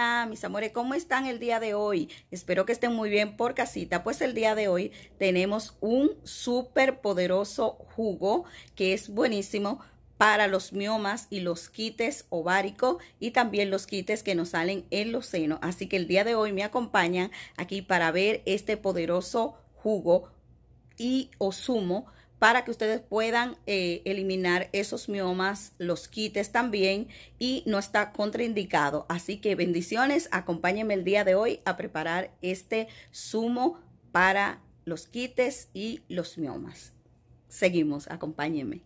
Ah, mis amores, ¿cómo están el día de hoy? Espero que estén muy bien por casita. Pues el día de hoy tenemos un súper poderoso jugo que es buenísimo para los miomas y los quites ováricos y también los quites que nos salen en los senos. Así que el día de hoy me acompañan aquí para ver este poderoso jugo y o zumo para que ustedes puedan eh, eliminar esos miomas, los quites también y no está contraindicado. Así que bendiciones, acompáñenme el día de hoy a preparar este zumo para los quites y los miomas. Seguimos, acompáñenme.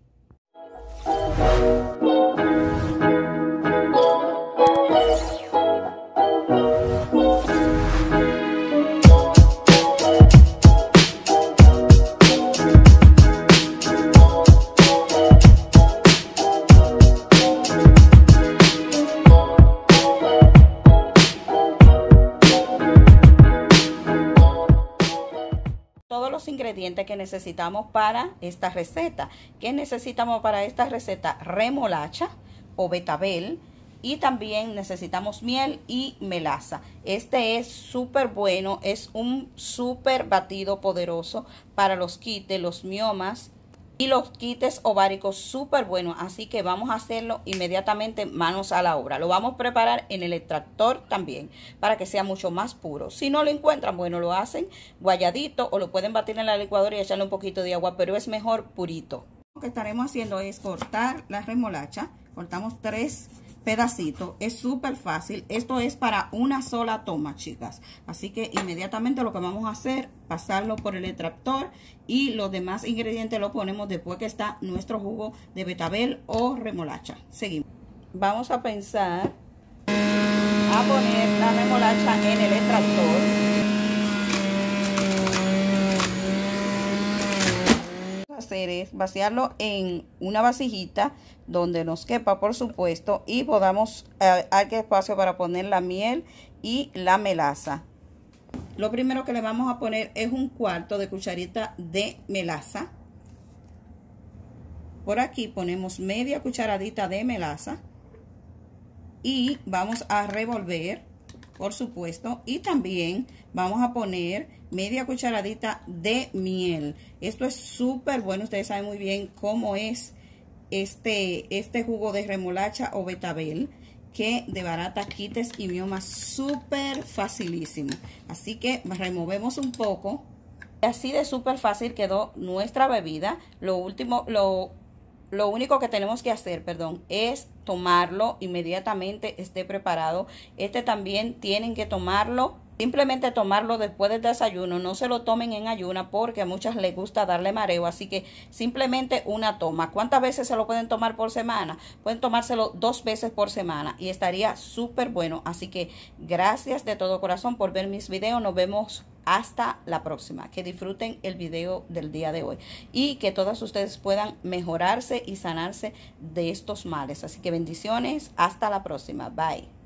ingredientes que necesitamos para esta receta. ¿Qué necesitamos para esta receta? Remolacha o betabel y también necesitamos miel y melaza. Este es súper bueno, es un súper batido poderoso para los quites, los miomas y los quites ováricos súper buenos. Así que vamos a hacerlo inmediatamente manos a la obra. Lo vamos a preparar en el extractor también para que sea mucho más puro. Si no lo encuentran, bueno, lo hacen guayadito o lo pueden batir en la licuadora y echarle un poquito de agua, pero es mejor purito. Lo que estaremos haciendo es cortar la remolacha. Cortamos tres pedacito Es súper fácil. Esto es para una sola toma, chicas. Así que inmediatamente lo que vamos a hacer, pasarlo por el extractor y los demás ingredientes lo ponemos después que está nuestro jugo de betabel o remolacha. Seguimos. Vamos a pensar a poner la remolacha en el extractor. es vaciarlo en una vasijita donde nos quepa, por supuesto, y podamos eh, hacer espacio para poner la miel y la melaza. Lo primero que le vamos a poner es un cuarto de cucharita de melaza. Por aquí ponemos media cucharadita de melaza y vamos a revolver por supuesto. Y también vamos a poner media cucharadita de miel. Esto es súper bueno. Ustedes saben muy bien cómo es este, este jugo de remolacha o betabel que de barata quites y miomas súper facilísimo. Así que removemos un poco. Así de súper fácil quedó nuestra bebida. Lo último, lo lo único que tenemos que hacer, perdón, es tomarlo inmediatamente, esté preparado. Este también tienen que tomarlo Simplemente tomarlo después del desayuno, no se lo tomen en ayuna porque a muchas les gusta darle mareo, así que simplemente una toma. ¿Cuántas veces se lo pueden tomar por semana? Pueden tomárselo dos veces por semana y estaría súper bueno. Así que gracias de todo corazón por ver mis videos, nos vemos hasta la próxima. Que disfruten el video del día de hoy y que todas ustedes puedan mejorarse y sanarse de estos males. Así que bendiciones. Hasta la próxima. Bye.